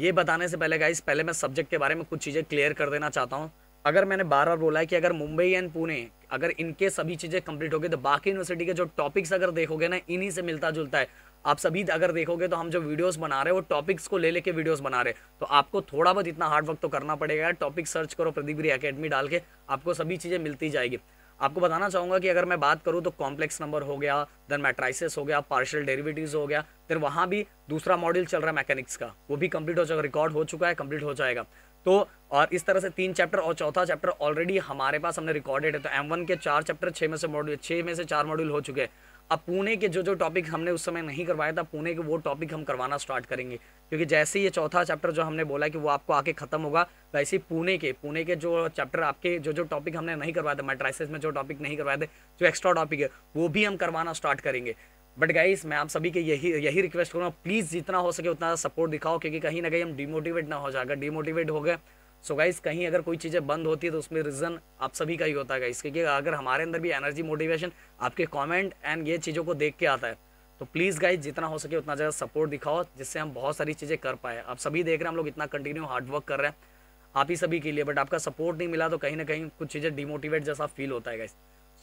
ये बताने से पहले गाइस पहले मैं सब्जेक्ट के बारे में कुछ चीज़ें क्लियर कर देना चाहता हूँ अगर मैंने बार बार बोला है कि अगर मुंबई एंड पुणे अगर इनके सभी चीज़ें कंप्लीट हो गई तो बाकी यूनिवर्सिटी के जो टॉपिक्स अगर देखोगे ना इन्हीं से मिलता जुलता है आप सभी अगर देखोगे तो हम जो वीडियोस बना रहे हैं वो टॉपिक्स को ले लेके वीडियोस बना रहे हैं तो आपको थोड़ा बहुत इतना हार्ड वर्क तो करना पड़ेगा टॉपिक सर्च करो प्रदीप गिरी अकेडमी डाल के आपको सभी चीज़ें मिलती जाएगी आपको बताना चाहूंगा कि अगर मैं बात करूं तो कॉम्प्लेक्स नंबर हो गया देन मैट्राइसिस हो गया पार्शियल डेरिवेटिव्स हो गया देन वहां भी दूसरा मॉड्यूल चल रहा है मैकेनिक्स का वो भी कंप्लीट हो जाएगा रिकॉर्ड हो चुका है कंप्लीट हो जाएगा तो और इस तरह से तीन चैप्टर और चौथा चैप्टर ऑलरेडी हमारे पास हमने रिकॉर्डेड है तो एम वन के चार चैप्टर छः में से मॉड्यूल छह में से चार मॉड्यूल हो चुके हैं अब पुणे के जो जो टॉपिक हमने उस समय नहीं करवाया था पुणे के वो टॉपिक हम करवाना स्टार्ट करेंगे क्योंकि जैसे ये चौथा चैप्टर जो हमने बोला कि वो आपको आके खत्म होगा वैसे ही पुणे के पुणे के जो चैप्टर आपके जो जो टॉपिक हमने नहीं करवाए थे मेट्राइसिस में जो टॉपिक नहीं करवाए थे जो एक्स्ट्रा टॉपिक है वो भी हम करवाना स्टार्ट करेंगे बट गाइस मैं आप सभी के यही यही रिक्वेस्ट करूँगा प्लीज़ जितना हो सके उतना सपोर्ट दिखाओ क्योंकि कहीं ना कहीं हम डिमोटिवेट ना हो जाएगा डिमोटिवेट हो गए सो so गाइज कहीं अगर कोई चीज़ें बंद होती है तो उसमें रीज़न आप सभी का ही होता है इसके क्योंकि अगर हमारे अंदर भी एनर्जी मोटिवेशन आपके कमेंट एंड ये चीज़ों को देख के आता है तो प्लीज़ गाइज जितना हो सके उतना ज़्यादा सपोर्ट दिखाओ जिससे हम बहुत सारी चीज़ें कर पाए आप सभी देख रहे हैं हम लोग इतना कंटिन्यू हार्डवर्क कर रहे हैं आप ही सभी के लिए बट आपका सपोर्ट नहीं मिला तो कहीं ना कहीं कुछ चीज़ें डिमोटिवेट जैसा फील होता है गाइज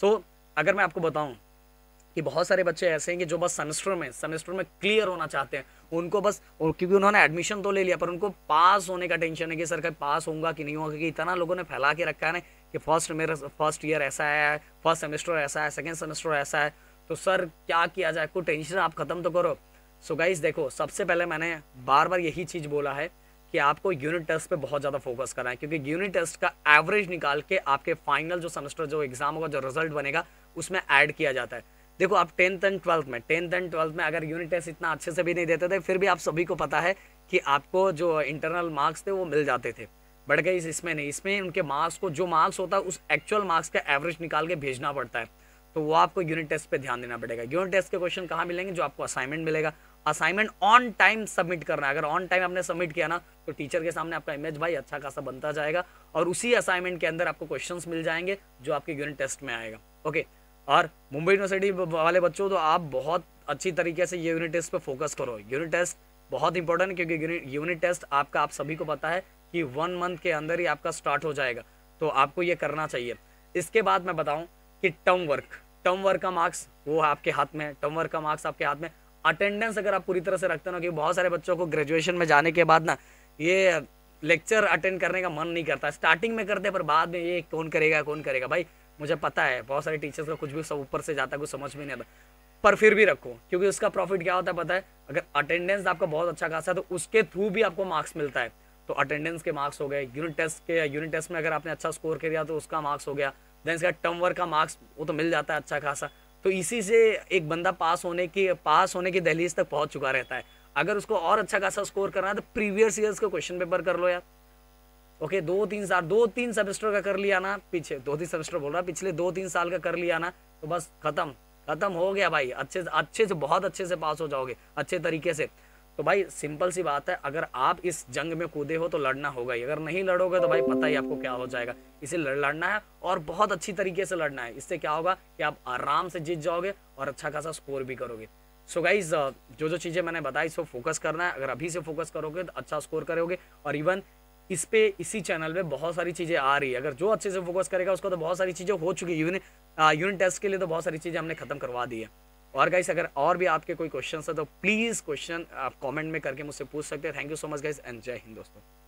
सो so, अगर मैं आपको बताऊँ कि बहुत सारे बच्चे ऐसे हैं कि जो बस सेमेस्टर में सेमेस्टर में क्लियर होना चाहते हैं उनको बस क्योंकि उन्होंने एडमिशन तो ले लिया पर उनको पास होने का टेंशन है कि सर कहीं पास होगा कि नहीं होगा क्योंकि इतना लोगों ने फैला के रखा है ना कि फर्स्ट मेरा फर्स्ट ईयर ऐसा है फर्स्ट सेमेस्टर ऐसा है सेकेंड सेमेस्टर ऐसा है तो सर क्या किया जाए कोई टेंशन आप ख़त्म तो करो सो गाइज देखो सबसे पहले मैंने बार बार यही चीज़ बोला है कि आपको यूनिट टेस्ट पे बहुत ज़्यादा फोकस करना है क्योंकि यूनिट टेस्ट का एवरेज निकाल के आपके फाइनल जो सेमेस्टर जो एग्ज़ाम होगा जो रिजल्ट बनेगा उसमें ऐड किया जाता है देखो आप टेंथ एंड ट्वेल्थ में टेंथ एंड ट्वेल्थ में अगर यूनिट टेस्ट इतना अच्छे से भी नहीं देते थे फिर भी आप सभी को पता है कि आपको जो इंटरनल मार्क्स थे वो मिल जाते थे बढ़ गई इसमें नहीं इसमें उनके मार्क्स को जो मार्क्स होता है उस एक्चुअल मार्क्स का एवरेज निकाल के भेजना पड़ता है तो वो आपको यूनिट टेस्ट पे ध्यान देना पड़ेगा यूनिट टेस्ट के क्वेश्चन कहाँ मिलेंगे जो आपको असाइनमेंट मिलेगा असाइनमेंट ऑन टाइम सबमिट करना है अगर ऑन टाइम आपने सबमिट किया ना तो टीचर के सामने आपका इमेज भाई अच्छा खासा बनता जाएगा और उसी असाइनमेंट के अंदर आपको क्वेश्चन मिल जाएंगे जो आपके यूनिट टेस्ट में आएगा ओके okay, और मुंबई यूनिवर्सिटी वाले बच्चों तो आप बहुत अच्छी तरीके से ये यूनिट टेस्ट पर फोकस करो यूनिट टेस्ट बहुत इंपॉर्टेंट क्योंकि यूनिट टेस्ट आपका आप सभी को पता है कि वन मंथ के अंदर ही आपका स्टार्ट हो जाएगा तो आपको ये करना चाहिए इसके बाद मैं बताऊं कि टर्म वर्क टर्म वर्क का मार्क्स वो आपके हाथ में है टर्म वर्क का मार्क्स आपके हाथ में अटेंडेंस अगर आप पूरी तरह से रखते ना कि बहुत सारे बच्चों को ग्रेजुएशन में जाने के बाद ना ये लेक्चर अटेंड करने का मन नहीं करता स्टार्टिंग में करते पर बाद में ये कौन करेगा कौन करेगा भाई मुझे पता है बहुत सारे टीचर्स का कुछ भी सब ऊपर से जाता है कुछ समझ में नहीं आता पर फिर भी रखो क्योंकि उसका प्रॉफिट क्या होता है पता है अगर अटेंडेंस आपका बहुत अच्छा खासा है तो उसके थ्रू भी आपको मार्क्स मिलता है तो अटेंडेंस के मार्क्स हो गए यूनिट टेस्ट के यूनिट टेस्ट में अगर आपने अच्छा स्कोर किया तो उसका मार्क्स हो गया देन इसका टर्म वर्क का मार्क्स वो तो मिल जाता है अच्छा खासा तो इसी से एक बंदा पास होने की पास होने की दहलीज तक पहुंच चुका रहता है अगर उसको और अच्छा खासा स्कोर करना है तो प्रीवियस ईयर्स का क्वेश्चन पेपर कर लो यार ओके दो तीन साल दो तीन सेमेस्टर का कर लिया ना पीछे दो तीन सेमेस्टर बोल रहा पिछले दो तीन साल का कर लिया ना तो बस खत्म खत्म हो गया भाई अच्छे अच्छे से बहुत अच्छे से पास हो जाओगे अच्छे तरीके से तो भाई सिंपल सी बात है अगर आप इस जंग में कूदे हो तो लड़ना होगा ही अगर नहीं लड़ोगे तो भाई पता ही आपको क्या हो जाएगा इसे लड़ना है और बहुत अच्छी तरीके से लड़ना है इससे क्या होगा कि आप आराम से जीत जाओगे और अच्छा खासा स्कोर भी करोगे सो so गाइज जो जो चीज़ें मैंने बताई इसको फोकस करना है अगर अभी से फोकस करोगे तो अच्छा स्कोर करोगे और इवन इस पे इसी चैनल पे बहुत सारी चीज़ें आ रही है अगर जो अच्छे से फोकस करेगा उसको तो बहुत सारी चीज़ें हो चुकी है यूनिट टेस्ट के लिए तो बहुत सारी चीज़ें हमने खत्म करवा दी है और गाइस अगर और भी आपके कोई क्वेश्चन है तो प्लीज़ क्वेश्चन आप कॉमेंट में करके मुझसे पूछ सकते हैं thank you so much guys and जय हिंद दोस्तों